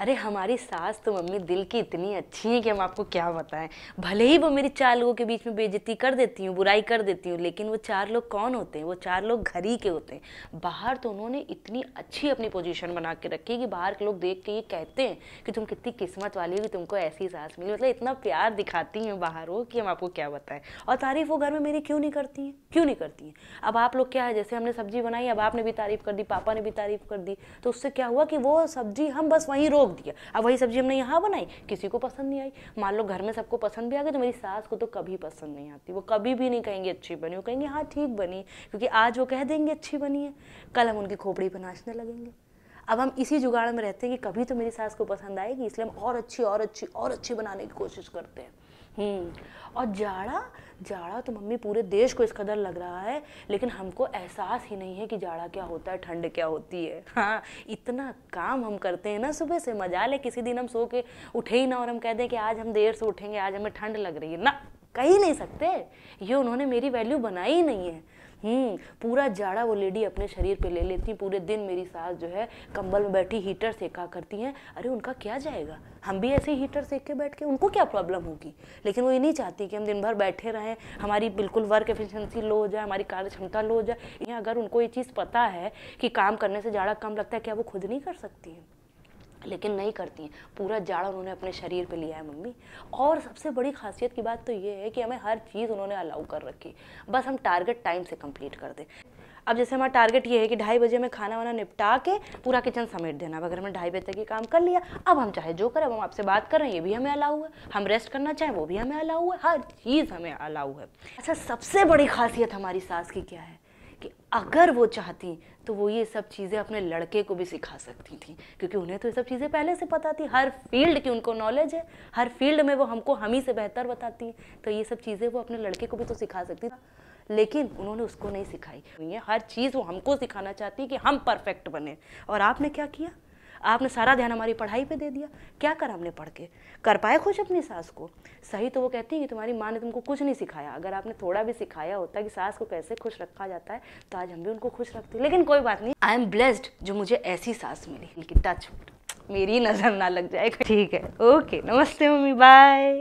अरे हमारी सास तो मम्मी दिल की इतनी अच्छी है कि हम आपको क्या बताएं भले ही वो मेरी चार लोगों के बीच में बेजती कर देती हूँ बुराई कर देती हूँ लेकिन वो चार लोग कौन होते हैं वो चार लोग घर ही के होते हैं बाहर तो उन्होंने इतनी अच्छी अपनी पोजीशन बना के रखी कि बाहर के लोग देख के ये कहते हैं कि तुम कितनी किस्मत वाली हो तुमको ऐसी सास मिली मतलब इतना प्यार दिखाती हैं बाहर हो कि हम आपको क्या बताएं और तारीफ वो घर में मेरी क्यों नहीं करती हैं क्यों नहीं करती हैं अब आप लोग क्या है जैसे हमने सब्जी बनाई अब आपने भी तारीफ कर दी पापा ने भी तारीफ कर दी तो उससे क्या हुआ कि वो सब्जी हम बस वहीं रोक रोक दिया अब वही सब्जी हमने यहाँ बनाई किसी को पसंद नहीं आई मान लो घर में सबको पसंद भी आ गया तो मेरी सास को तो कभी पसंद नहीं आती वो कभी भी नहीं कहेंगे अच्छी बनी वो कहेंगे हाँ ठीक बनी क्योंकि आज वो कह देंगे अच्छी बनी है कल हम उनकी खोपड़ी पर नाचने लगेंगे अब हम इसी जुगाड़ में रहते हैं कि कभी तो मेरी सास को पसंद आएगी इसलिए हम और अच्छी और अच्छी और अच्छी बनाने की कोशिश करते हैं हम्म। और जाड़ा जाड़ा तो मम्मी पूरे देश को इस कदर लग रहा है लेकिन हमको एहसास ही नहीं है कि जाड़ा क्या होता है ठंड क्या होती है हाँ इतना काम हम करते हैं ना सुबह से मजा ले किसी दिन हम सो के उठे ही ना और हम कह दें कि आज हम देर से उठेंगे आज हमें ठंड लग रही है ना कह ही नहीं सकते ये उन्होंने मेरी वैल्यू बनाई ही नहीं है हम्म, पूरा जाड़ा वो लेडी अपने शरीर पे ले लेती पूरे दिन मेरी सास जो है कंबल में बैठी हीटर सेका करती हैं अरे उनका क्या जाएगा हम भी ऐसे हीटर सेक के बैठ के उनको क्या प्रॉब्लम होगी लेकिन वो ये नहीं चाहती कि हम दिन भर बैठे रहें हमारी बिल्कुल वर्क एफिशिएंसी लो हो जाए हमारी कार्य क्षमता लो हो जाए यहाँ अगर उनको ये चीज़ पता है कि काम करने से जाड़ा कम लगता है क्या वो खुद नहीं कर सकती हैं लेकिन नहीं करती हैं पूरा जाड़ा उन्होंने अपने शरीर पे लिया है मम्मी और सबसे बड़ी खासियत की बात तो ये है कि हमें हर चीज़ उन्होंने अलाउ कर रखी बस हम टारगेट टाइम से कंप्लीट कर दें अब जैसे हमारा टारगेट ये है कि ढाई बजे में खाना वाना निपटा के पूरा किचन समेट देना अब अगर हमने ढाई बजे तक ये काम कर लिया अब हम चाहे जो करें हम आपसे बात कर रहे हैं ये भी हमें अलाउ है हम रेस्ट करना चाहें वो भी हमें अलाउ है हर चीज़ हमें अलाउ है अच्छा सबसे बड़ी खासियत हमारी सास की क्या है कि अगर वो चाहती तो वो ये सब चीज़ें अपने लड़के को भी सिखा सकती थी क्योंकि उन्हें तो ये सब चीज़ें पहले से पता थी हर फील्ड की उनको नॉलेज है हर फील्ड में वो हमको हम ही से बेहतर बताती हैं तो ये सब चीज़ें वो अपने लड़के को भी तो सिखा सकती थी लेकिन उन्होंने उसको नहीं सिखाई तो हर चीज़ वो हमको सिखाना चाहती कि हम परफेक्ट बने और आपने क्या किया आपने सारा ध्यान हमारी पढ़ाई पे दे दिया क्या करा हमने पढ़ के कर पाए खुश अपनी सास को सही तो वो कहती है कि तुम्हारी माँ ने तुमको कुछ नहीं सिखाया अगर आपने थोड़ा भी सिखाया होता कि सास को कैसे खुश रखा जाता है तो आज हम भी उनको खुश रखते लेकिन कोई बात नहीं आई एम ब्लेस्ड जो मुझे ऐसी सास मिली लेकिन टच मेरी नज़र ना लग जाए ठीक है ओके नमस्ते मम्मी बाय